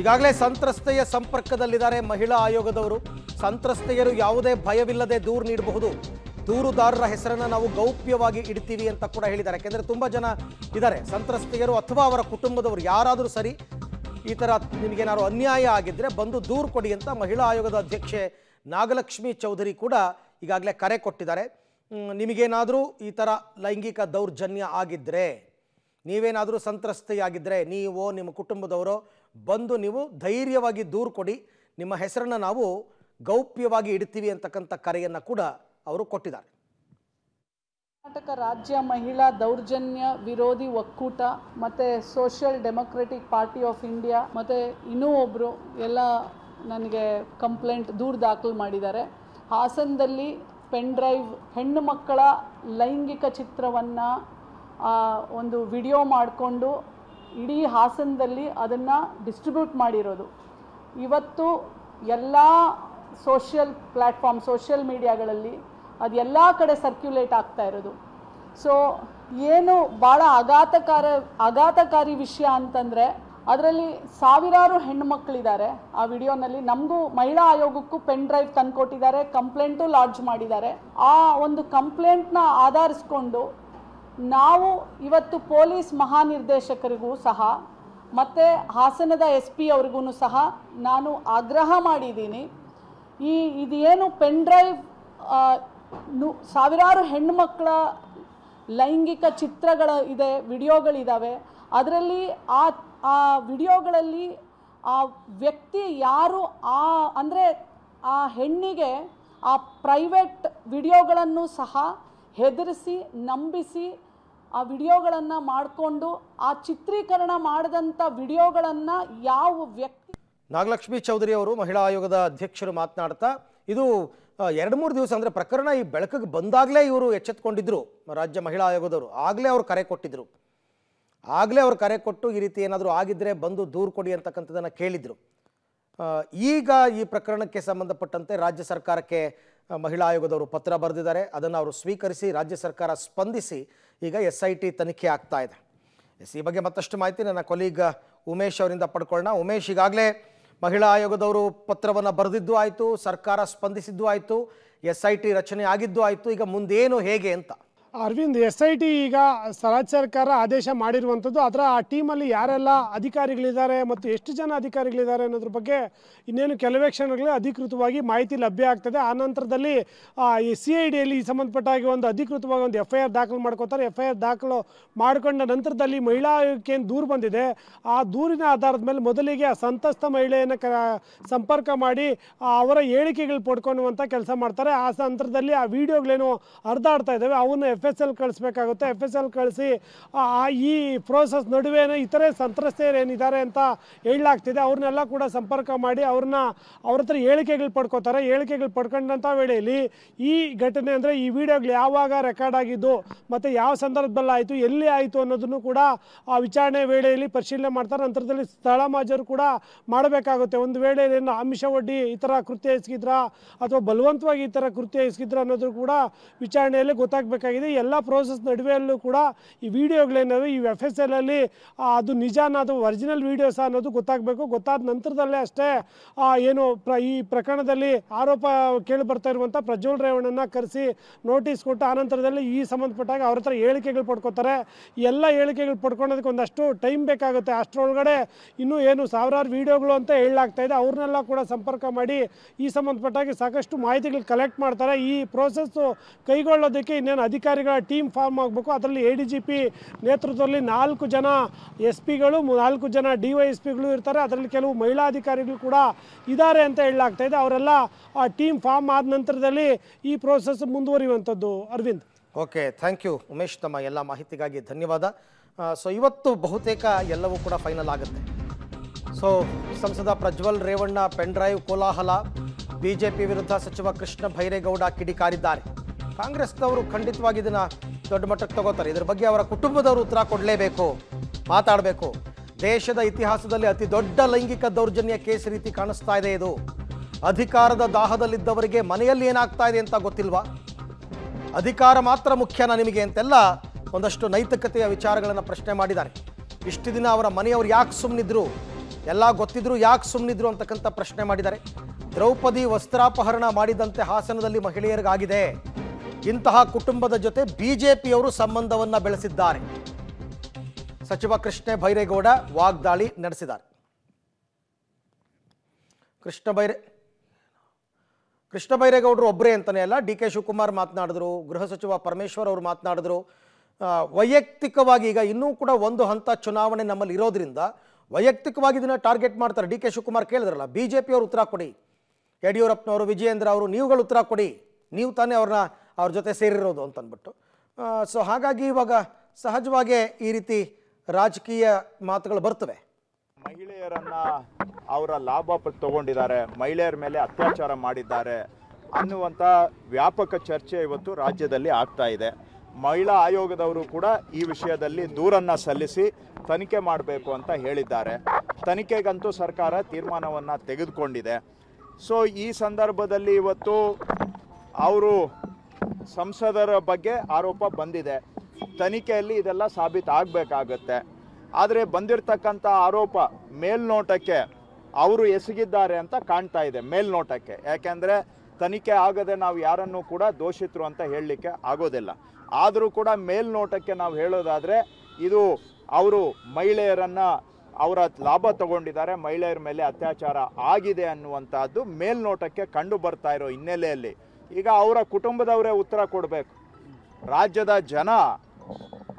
ಈಗಾಗಲೇ ಸಂತ್ರಸ್ತೆಯ ಸಂಪರ್ಕದಲ್ಲಿದ್ದಾರೆ ಮಹಿಳಾ ಆಯೋಗದವರು ಸಂತ್ರಸ್ತೆಯರು ಯಾವುದೇ ಭಯವಿಲ್ಲದೆ ದೂರು ನೀಡಬಹುದು ದೂರುದಾರರ ಹೆಸರನ್ನು ನಾವು ಗೌಪ್ಯವಾಗಿ ಇಡ್ತೀವಿ ಅಂತ ಕೂಡ ಹೇಳಿದ್ದಾರೆ ಯಾಕೆಂದರೆ ತುಂಬ ಜನ ಇದ್ದಾರೆ ಸಂತ್ರಸ್ತೆಯರು ಅಥವಾ ಅವರ ಕುಟುಂಬದವರು ಯಾರಾದರೂ ಸರಿ ಈ ಥರ ನಿಮಗೇನಾದ್ರು ಅನ್ಯಾಯ ಆಗಿದ್ದರೆ ಬಂದು ದೂರು ಕೊಡಿ ಅಂತ ಮಹಿಳಾ ಆಯೋಗದ ಅಧ್ಯಕ್ಷೆ ನಾಗಲಕ್ಷ್ಮಿ ಚೌಧರಿ ಕೂಡ ಈಗಾಗಲೇ ಕರೆ ಕೊಟ್ಟಿದ್ದಾರೆ ನಿಮಗೇನಾದರೂ ಈ ಥರ ಲೈಂಗಿಕ ದೌರ್ಜನ್ಯ ಆಗಿದ್ದರೆ ನೀವೇನಾದರೂ ಸಂತ್ರಸ್ತೆಯಾಗಿದ್ದರೆ ನೀವೋ ನಿಮ್ಮ ಕುಟುಂಬದವರೋ ಬಂದು ನೀವು ಧೈರ್ಯವಾಗಿ ದೂರು ಕೊಡಿ ನಿಮ್ಮ ಹೆಸರನ್ನು ನಾವು ಗೌಪ್ಯವಾಗಿ ಇಡ್ತೀವಿ ಅಂತಕ್ಕಂಥ ಕರೆಯನ್ನು ಕೂಡ ಅವರು ಕೊಟ್ಟಿದ್ದಾರೆ ಕರ್ನಾಟಕ ರಾಜ್ಯ ಮಹಿಳಾ ದೌರ್ಜನ್ಯ ವಿರೋಧಿ ಒಕ್ಕೂಟ ಮತ್ತು social democratic party of India ಮತ್ತು ಇನ್ನೂ ಒಬ್ಬರು ಎಲ್ಲ ನನಗೆ ಕಂಪ್ಲೇಂಟ್ ದೂರು ದಾಖಲು ಮಾಡಿದ್ದಾರೆ ಹಾಸನದಲ್ಲಿ ಪೆನ್ ಡ್ರೈವ್ ಹೆಣ್ಣು ಮಕ್ಕಳ ಲೈಂಗಿಕ ಚಿತ್ರವನ್ನು ಒಂದು ವಿಡಿಯೋ ಮಾಡಿಕೊಂಡು ಇಡೀ ಹಾಸನದಲ್ಲಿ ಅದನ್ನು ಡಿಸ್ಟ್ರಿಬ್ಯೂಟ್ ಮಾಡಿರೋದು ಇವತ್ತು ಎಲ್ಲ ಸೋಷಿಯಲ್ ಪ್ಲ್ಯಾಟ್ಫಾರ್ಮ್ ಸೋಷಿಯಲ್ ಮೀಡಿಯಾಗಳಲ್ಲಿ ಅದು ಎಲ್ಲ ಕಡೆ ಸರ್ಕ್ಯುಲೇಟ್ ಆಗ್ತಾ ಇರೋದು ಸೊ ಏನು ಭಾಳ ಆಘಾತಕಾರ ಆಘಾತಕಾರಿ ವಿಷಯ ಅಂತಂದರೆ ಅದರಲ್ಲಿ ಸಾವಿರಾರು ಹೆಣ್ಣುಮಕ್ಕಳಿದ್ದಾರೆ ಆ ವಿಡಿಯೋನಲ್ಲಿ ನಮಗೂ ಮಹಿಳಾ ಆಯೋಗಕ್ಕೂ ಪೆನ್ ಡ್ರೈವ್ ತಂದುಕೊಟ್ಟಿದ್ದಾರೆ ಕಂಪ್ಲೇಂಟು ಲಾಡ್ಜ್ ಮಾಡಿದ್ದಾರೆ ಆ ಒಂದು ಕಂಪ್ಲೇಂಟ್ನ ಆಧರಿಸ್ಕೊಂಡು ನಾವು ಇವತ್ತು ಪೊಲೀಸ್ ಮಹಾನಿರ್ದೇಶಕರಿಗೂ ಸಹ ಮತ್ತು ಹಾಸನದ ಎಸ್ ಪಿ ಅವ್ರಿಗೂ ಸಹ ನಾನು ಆಗ್ರಹ ಮಾಡಿದ್ದೀನಿ ಈ ಇದೇನು ಪೆನ್ ಡ್ರೈವ್ ಸಾವಿರಾರು ಹೆಣ್ಣುಮಕ್ಕಳ ಲೈಂಗಿಕ ಚಿತ್ರಗಳ ಇದೆ ವಿಡಿಯೋಗಳಿದ್ದಾವೆ ಅದರಲ್ಲಿ ಆ ಆ ವಿಡಿಯೋಗಳಲ್ಲಿ ಆ ವ್ಯಕ್ತಿ ಯಾರು ಆ ಅಂದರೆ ಆ ಹೆಣ್ಣಿಗೆ ಆ ಪ್ರೈವೇಟ್ ವಿಡಿಯೋಗಳನ್ನು ಸಹ ಹೆದರಿಸಿ ನಂಬಿಸಿ ಆ ವಿಡಿಯೋಗಳನ್ನು ಮಾಡಿಕೊಂಡು ಆ ಚಿತ್ರೀಕರಣ ಮಾಡಿದಂಥ ವಿಡಿಯೋಗಳನ್ನು ಯಾವ ವ್ಯಕ್ತಿ ನಾಗಲಕ್ಷ್ಮಿ ಚೌಧರಿ ಅವರು ಮಹಿಳಾ ಆಯೋಗದ ಅಧ್ಯಕ್ಷರು ಮಾತನಾಡ್ತಾ ಇದು ಎರಡು ಮೂರು ದಿವಸ ಅಂದರೆ ಪ್ರಕರಣ ಈ ಬೆಳಕಿಗೆ ಬಂದಾಗಲೇ ಇವರು ಎಚ್ಚೆತ್ಕೊಂಡಿದ್ದರು ರಾಜ್ಯ ಮಹಿಳಾ ಆಯೋಗದವರು ಆಗಲೇ ಅವರು ಕರೆ ಕೊಟ್ಟಿದ್ದರು ಆಗಲೇ ಅವರು ಕರೆ ಕೊಟ್ಟು ಈ ರೀತಿ ಏನಾದರೂ ಆಗಿದ್ದರೆ ಬಂದು ದೂರು ಕೊಡಿ ಅಂತಕ್ಕಂಥದ್ದನ್ನು ಕೇಳಿದರು ಈಗ ಈ ಪ್ರಕರಣಕ್ಕೆ ಸಂಬಂಧಪಟ್ಟಂತೆ ರಾಜ್ಯ ಸರ್ಕಾರಕ್ಕೆ ಮಹಿಳಾ ಆಯೋಗದವರು ಪತ್ರ ಬರೆದಿದ್ದಾರೆ ಅದನ್ನು ಅವರು ಸ್ವೀಕರಿಸಿ ರಾಜ್ಯ ಸರ್ಕಾರ ಸ್ಪಂದಿಸಿ ಈಗ ಎಸ್ ಐ ಟಿ ತನಿಖೆ ಆಗ್ತಾ ಇದೆ ಎಸ್ ಈ ಬಗ್ಗೆ ಮತ್ತಷ್ಟು ಮಾಹಿತಿ ನನ್ನ ಕೊಲೀಗ್ ಉಮೇಶ್ ಅವರಿಂದ ಪಡ್ಕೊಳ್ಳೋಣ ಉಮೇಶ್ ಈಗಾಗಲೇ ಮಹಿಳಾ ಆಯೋಗದವರು ಪತ್ರವನ್ನು ಬರೆದಿದ್ದು ಆಯಿತು ಸರ್ಕಾರ ಸ್ಪಂದಿಸಿದ್ದು ಆಯಿತು ಎಸ್ ಐ ಟಿ ರಚನೆ ಆಗಿದ್ದು ಆಯಿತು ಈಗ ಮುಂದೇನು ಹೇಗೆ ಅಂತ ಅರವಿಂದ್ ಎಸ್ ಐ ಟಿ ಈಗ ರಾಜ್ಯ ಸರ್ಕಾರ ಆದೇಶ ಮಾಡಿರುವಂಥದ್ದು ಅದರ ಆ ಟೀಮಲ್ಲಿ ಯಾರೆಲ್ಲ ಅಧಿಕಾರಿಗಳಿದ್ದಾರೆ ಮತ್ತು ಎಷ್ಟು ಜನ ಅಧಿಕಾರಿಗಳಿದ್ದಾರೆ ಅನ್ನೋದ್ರ ಬಗ್ಗೆ ಇನ್ನೇನು ಕೆಲವೇ ಕ್ಷಣಗಳಲ್ಲಿ ಅಧಿಕೃತವಾಗಿ ಮಾಹಿತಿ ಲಭ್ಯ ಆಗ್ತದೆ ಆ ನಂತರದಲ್ಲಿ ಸಿ ಐ ಡಿಯಲ್ಲಿ ಸಂಬಂಧಪಟ್ಟಾಗಿ ಒಂದು ಅಧಿಕೃತವಾಗಿ ಒಂದು ಎಫ್ ಐ ಆರ್ ದಾಖಲು ಮಾಡ್ಕೋತಾರೆ ಎಫ್ ಐ ಆರ್ ದಾಖಲು ಮಾಡಿಕೊಂಡ ನಂತರದಲ್ಲಿ ಮಹಿಳಾ ಆಯೋಗಕ್ಕೆ ದೂರು ಬಂದಿದೆ ಆ ದೂರಿನ ಆಧಾರದ ಮೇಲೆ ಮೊದಲಿಗೆ ಆ ಸಂತಸ್ತ ಮಹಿಳೆಯನ್ನು ಕ ಸಂಪರ್ಕ ಮಾಡಿ ಅವರ ಹೇಳಿಕೆಗಳು ಪಡ್ಕೊಳ್ಳುವಂಥ ಕೆಲಸ ಮಾಡ್ತಾರೆ ಆ ನಂತರದಲ್ಲಿ ಆ ವಿಡಿಯೋಗಳೇನು ಆಡ್ತಾ ಇದ್ದಾವೆ ಅವನ್ನು ಎಫ್ ಎಫ್ ಎಸ್ ಎಲ್ ಕಳಿಸ್ಬೇಕಾಗುತ್ತೆ ಎಫ್ ಎಸ್ ಎಲ್ ಕಳಿಸಿ ಈ ಪ್ರೋಸೆಸ್ ನಡುವೆ ಇತರೆ ಏನಿದ್ದಾರೆ ಅಂತ ಹೇಳಲಾಗ್ತಿದೆ ಅವ್ರನ್ನೆಲ್ಲ ಕೂಡ ಸಂಪರ್ಕ ಮಾಡಿ ಅವ್ರನ್ನ ಅವ್ರ ಹತ್ರ ಹೇಳಿಕೆಗಳು ಪಡ್ಕೋತಾರೆ ಹೇಳಿಕೆಗಳು ಪಡ್ಕೊಂಡಂಥ ವೇಳೆಯಲ್ಲಿ ಈ ಘಟನೆ ಅಂದರೆ ಈ ವಿಡಿಯೋಗಳು ಯಾವಾಗ ರೆಕಾರ್ಡ್ ಆಗಿದ್ದು ಮತ್ತು ಯಾವ ಸಂದರ್ಭದಲ್ಲಿ ಆಯಿತು ಎಲ್ಲಿ ಆಯಿತು ಅನ್ನೋದನ್ನು ಕೂಡ ಆ ವಿಚಾರಣೆ ವೇಳೆಯಲ್ಲಿ ಪರಿಶೀಲನೆ ಮಾಡ್ತಾರೆ ನಂತರದಲ್ಲಿ ಸ್ಥಳ ಮಾಜರು ಕೂಡ ಮಾಡಬೇಕಾಗುತ್ತೆ ಒಂದು ವೇಳೆ ಆಮಿಷ ಒಡ್ಡಿ ಈ ಥರ ಕೃತ್ಯ ಎಸಗಿದ್ರ ಅಥವಾ ಬಲವಂತವಾಗಿ ಈ ಥರ ಕೃತ್ಯ ಎಸಗಿದ್ರ ಅನ್ನೋದು ಕೂಡ ವಿಚಾರಣೆಯಲ್ಲಿ ಗೊತ್ತಾಗಬೇಕಾಗಿದೆ ಎಲ್ಲ ಪ್ರೋಸೆಸ್ ನಡುವೆಯಲ್ಲೂ ಕೂಡ ಈ ವಿಡಿಯೋಗಳೇನವೆ ಈ ಎಫ್ ಎಸ್ ಅಲ್ಲಿ ಅದು ನಿಜಾನ ಅಥವಾ ಒರಿಜಿನಲ್ ವೀಡಿಯೋಸ ಅನ್ನೋದು ಗೊತ್ತಾಗಬೇಕು ಗೊತ್ತಾದ ನಂತರದಲ್ಲೇ ಅಷ್ಟೇ ಏನು ಈ ಪ್ರಕರಣದಲ್ಲಿ ಆರೋಪ ಕೇಳಿ ಬರ್ತಾ ಇರುವಂಥ ಪ್ರಜ್ವಲ್ ರೇವಣ್ಣನ ಕರೆಸಿ ನೋಟಿಸ್ ಕೊಟ್ಟು ಆನಂತರದಲ್ಲಿ ಈ ಸಂಬಂಧಪಟ್ಟಾಗ ಅವ್ರ ಹತ್ರ ಹೇಳಿಕೆಗಳು ಪಡ್ಕೊತಾರೆ ಎಲ್ಲ ಹೇಳಿಕೆಗಳು ಪಡ್ಕೊಳೋದಕ್ಕೆ ಒಂದಷ್ಟು ಟೈಮ್ ಬೇಕಾಗುತ್ತೆ ಅಷ್ಟರೊಳಗಡೆ ಇನ್ನೂ ಏನು ಸಾವಿರಾರು ವಿಡಿಯೋಗಳು ಅಂತ ಹೇಳಲಾಗ್ತಾ ಇದೆ ಅವ್ರನ್ನೆಲ್ಲ ಕೂಡ ಸಂಪರ್ಕ ಮಾಡಿ ಈ ಸಂಬಂಧಪಟ್ಟಾಗಿ ಸಾಕಷ್ಟು ಮಾಹಿತಿಗಳು ಕಲೆಕ್ಟ್ ಮಾಡ್ತಾರೆ ಈ ಪ್ರೋಸೆಸ್ಸು ಕೈಗೊಳ್ಳೋದಕ್ಕೆ ಇನ್ನೇನು ಅಧಿಕಾರಿಗಳು ಈಗ ಟೀಮ್ ಫಾರ್ಮ್ ಆಗಬೇಕು ಅದರಲ್ಲಿ ಎ ಡಿ ಜಿ ಪಿ ನೇತೃತ್ವದಲ್ಲಿ ನಾಲ್ಕು ಜನ ಎಸ್ ಪಿಗಳು ನಾಲ್ಕು ಜನ ಡಿ ವೈ ಎಸ್ ಪಿಗಳು ಇರ್ತಾರೆ ಅದರಲ್ಲಿ ಕೆಲವು ಮಹಿಳಾ ಅಧಿಕಾರಿಗಳು ಕೂಡ ಇದ್ದಾರೆ ಅಂತ ಹೇಳಲಾಗ್ತಾ ಇದೆ ಅವರೆಲ್ಲ ಆ ಟೀಮ್ ಫಾರ್ಮ್ ಆದ ನಂತರದಲ್ಲಿ ಈ ಪ್ರೋಸೆಸ್ ಮುಂದುವರಿಯುವಂಥದ್ದು Arvind okay thank you Umesh ತಮ್ಮ ಎಲ್ಲ ಮಾಹಿತಿಗಾಗಿ ಧನ್ಯವಾದ ಸೊ ಇವತ್ತು ಬಹುತೇಕ ಎಲ್ಲವೂ ಕೂಡ ಫೈನಲ್ ಆಗುತ್ತೆ ಸೊ ಸಂಸದ ಪ್ರಜ್ವಲ್ ರೇವಣ್ಣ ಪೆನ್ಡ್ರೈವ್ ಕೋಲಾಹಲ ಬಿಜೆಪಿ ವಿರುದ್ಧ ಸಚಿವ ಕೃಷ್ಣ ಭೈರೇಗೌಡ ಕಿಡಿಕಾರಿದ್ದಾರೆ ಕಾಂಗ್ರೆಸ್ನವರು ಖಂಡಿತವಾಗಿ ಇದನ್ನ ದೊಡ್ಡ ಮಟ್ಟಕ್ಕೆ ತಗೋತಾರೆ ಇದ್ರ ಬಗ್ಗೆ ಅವರ ಕುಟುಂಬದವರು ಉತ್ತರ ಕೊಡಲೇಬೇಕು ಮಾತಾಡಬೇಕು ದೇಶದ ಇತಿಹಾಸದಲ್ಲಿ ಅತಿ ದೊಡ್ಡ ಲೈಂಗಿಕ ದೌರ್ಜನ್ಯ ಕೇಸ್ ರೀತಿ ಕಾಣಿಸ್ತಾ ಇದೆ ಇದು ಅಧಿಕಾರದ ದಾಹದಲ್ಲಿದ್ದವರಿಗೆ ಮನೆಯಲ್ಲಿ ಏನಾಗ್ತಾ ಇದೆ ಅಂತ ಗೊತ್ತಿಲ್ವಾ ಅಧಿಕಾರ ಮಾತ್ರ ಮುಖ್ಯನ ನಿಮಗೆ ಅಂತೆಲ್ಲ ಒಂದಷ್ಟು ನೈತಿಕತೆಯ ವಿಚಾರಗಳನ್ನು ಪ್ರಶ್ನೆ ಮಾಡಿದ್ದಾರೆ ಇಷ್ಟು ದಿನ ಅವರ ಮನೆಯವರು ಯಾಕೆ ಸುಮ್ಮನಿದ್ರು ಎಲ್ಲ ಗೊತ್ತಿದ್ರು ಯಾಕೆ ಸುಮ್ಮನಿದ್ರು ಅಂತಕ್ಕಂಥ ಪ್ರಶ್ನೆ ಮಾಡಿದ್ದಾರೆ ದ್ರೌಪದಿ ವಸ್ತ್ರಾಪಹರಣ ಮಾಡಿದಂತೆ ಹಾಸನದಲ್ಲಿ ಮಹಿಳೆಯರಿಗಾಗಿದೆ ಇಂತಹ ಕುಟುಂಬದ ಜೊತೆ ಬಿಜೆಪಿಯವರು ಸಂಬಂಧವನ್ನ ಬೆಳೆಸಿದ್ದಾರೆ ಸಚಿವ ಕೃಷ್ಣ ಭೈರೇಗೌಡ ವಾಗ್ದಾಳಿ ನಡೆಸಿದ್ದಾರೆ ಕೃಷ್ಣ ಬೈರೆ ಕೃಷ್ಣ ಬೈರೇಗೌಡರು ಒಬ್ಬರೇ ಅಂತಲೇ ಅಲ್ಲ ಡಿ ಕೆ ಶಿವಕುಮಾರ್ ಮಾತನಾಡಿದ್ರು ಗೃಹ ಸಚಿವ ಪರಮೇಶ್ವರ್ ಅವರು ಮಾತನಾಡಿದ್ರು ವೈಯಕ್ತಿಕವಾಗಿ ಈಗ ಇನ್ನೂ ಕೂಡ ಒಂದು ಹಂತ ಚುನಾವಣೆ ನಮ್ಮಲ್ಲಿ ಇರೋದ್ರಿಂದ ವೈಯಕ್ತಿಕವಾಗಿ ಇದನ್ನ ಟಾರ್ಗೆಟ್ ಮಾಡ್ತಾರೆ ಡಿ ಕೆ ಶಿವಕುಮಾರ್ ಕೇಳಿದ್ರಲ್ಲ ಬಿಜೆಪಿಯವರು ಉತ್ತರ ಕೊಡಿ ಯಡಿಯೂರಪ್ಪನವರು ವಿಜಯೇಂದ್ರ ಅವರು ನೀವುಗಳು ಉತ್ತರ ಕೊಡಿ ನೀವು ತಾನೇ ಅವ್ರನ್ನ ಅವ್ರ ಜೊತೆ ಸೇರಿರೋದು ಅಂತ ಅಂದ್ಬಿಟ್ಟು ಸೊ ಹಾಗಾಗಿ ಇವಾಗ ಸಹಜವಾಗೇ ಈ ರೀತಿ ರಾಜಕೀಯ ಮಾತುಗಳು ಬರ್ತವೆ ಮಹಿಳೆಯರನ್ನ ಅವರ ಲಾಭ ತಗೊಂಡಿದ್ದಾರೆ ಮಹಿಳೆಯರ ಮೇಲೆ ಅತ್ಯಾಚಾರ ಮಾಡಿದ್ದಾರೆ ಅನ್ನುವಂಥ ವ್ಯಾಪಕ ಚರ್ಚೆ ಇವತ್ತು ರಾಜ್ಯದಲ್ಲಿ ಆಗ್ತಾ ಇದೆ ಮಹಿಳಾ ಆಯೋಗದವರು ಕೂಡ ಈ ವಿಷಯದಲ್ಲಿ ದೂರನ್ನು ಸಲ್ಲಿಸಿ ತನಿಖೆ ಮಾಡಬೇಕು ಅಂತ ಹೇಳಿದ್ದಾರೆ ತನಿಖೆಗಂತೂ ಸರ್ಕಾರ ತೀರ್ಮಾನವನ್ನು ತೆಗೆದುಕೊಂಡಿದೆ ಸೊ ಈ ಸಂದರ್ಭದಲ್ಲಿ ಇವತ್ತು ಅವರು ಸಂಸದರ ಬಗ್ಗೆ ಆರೋಪ ಬಂದಿದೆ ತನಿಖೆಯಲ್ಲಿ ಇದೆಲ್ಲ ಸಾಬೀತಾಗಬೇಕಾಗತ್ತೆ ಆದರೆ ಬಂದಿರತಕ್ಕಂಥ ಆರೋಪ ಮೇಲ್ನೋಟಕ್ಕೆ ಅವರು ಎಸಗಿದ್ದಾರೆ ಅಂತ ಕಾಣ್ತಾ ಇದೆ ಮೇಲ್ನೋಟಕ್ಕೆ ಯಾಕೆಂದರೆ ತನಿಖೆ ಆಗದೆ ನಾವು ಯಾರನ್ನು ಕೂಡ ದೋಷಿತರು ಅಂತ ಹೇಳಲಿಕ್ಕೆ ಆಗೋದಿಲ್ಲ ಆದರೂ ಕೂಡ ಮೇಲ್ನೋಟಕ್ಕೆ ನಾವು ಹೇಳೋದಾದರೆ ಇದು ಅವರು ಮಹಿಳೆಯರನ್ನು ಅವರ ಲಾಭ ತಗೊಂಡಿದ್ದಾರೆ ಮಹಿಳೆಯರ ಮೇಲೆ ಅತ್ಯಾಚಾರ ಆಗಿದೆ ಅನ್ನುವಂಥದ್ದು ಮೇಲ್ನೋಟಕ್ಕೆ ಕಂಡು ಬರ್ತಾ ಇರೋ ಹಿನ್ನೆಲೆಯಲ್ಲಿ ಈಗ ಅವರ ಕುಟುಂಬದವರೇ ಉತ್ತರ ಕೊಡಬೇಕು ರಾಜ್ಯದ ಜನ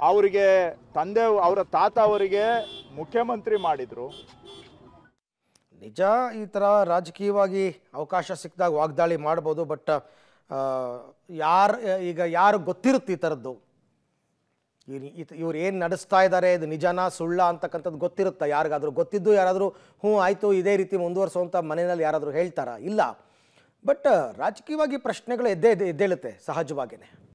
ಅವರಿಗೆ ತಂದೆ ಅವರ ತಾತ ಅವರಿಗೆ ಮುಖ್ಯಮಂತ್ರಿ ಮಾಡಿದರು ನಿಜ ಈ ಥರ ರಾಜಕೀಯವಾಗಿ ಅವಕಾಶ ಸಿಕ್ಕಿದಾಗ ವಾಗ್ದಾಳಿ ಮಾಡ್ಬೋದು ಬಟ್ ಯಾರು ಈಗ ಯಾರು ಗೊತ್ತಿರುತ್ತೆ ಈ ಥರದ್ದು ಇವ್ರು ಏನು ನಡೆಸ್ತಾ ಇದ್ದಾರೆ ಇದು ನಿಜಾನ ಸುಳ್ಳ ಅಂತಕ್ಕಂಥದ್ದು ಗೊತ್ತಿರುತ್ತಾ ಯಾರಿಗಾದರೂ ಗೊತ್ತಿದ್ದು ಯಾರಾದರೂ ಹ್ಞೂ ಆಯಿತು ಇದೇ ರೀತಿ ಮುಂದುವರಿಸುವಂಥ ಮನೆಯಲ್ಲಿ ಯಾರಾದರೂ ಹೇಳ್ತಾರಾ ಇಲ್ಲ ಬಟ್ ರಾಜಕೀಯವಾಗಿ ಪ್ರಶ್ನೆಗಳು ಎದ್ದೇ ಎದ್ದೇಳುತ್ತೆ ಸಹಜವಾಗಿಯೇ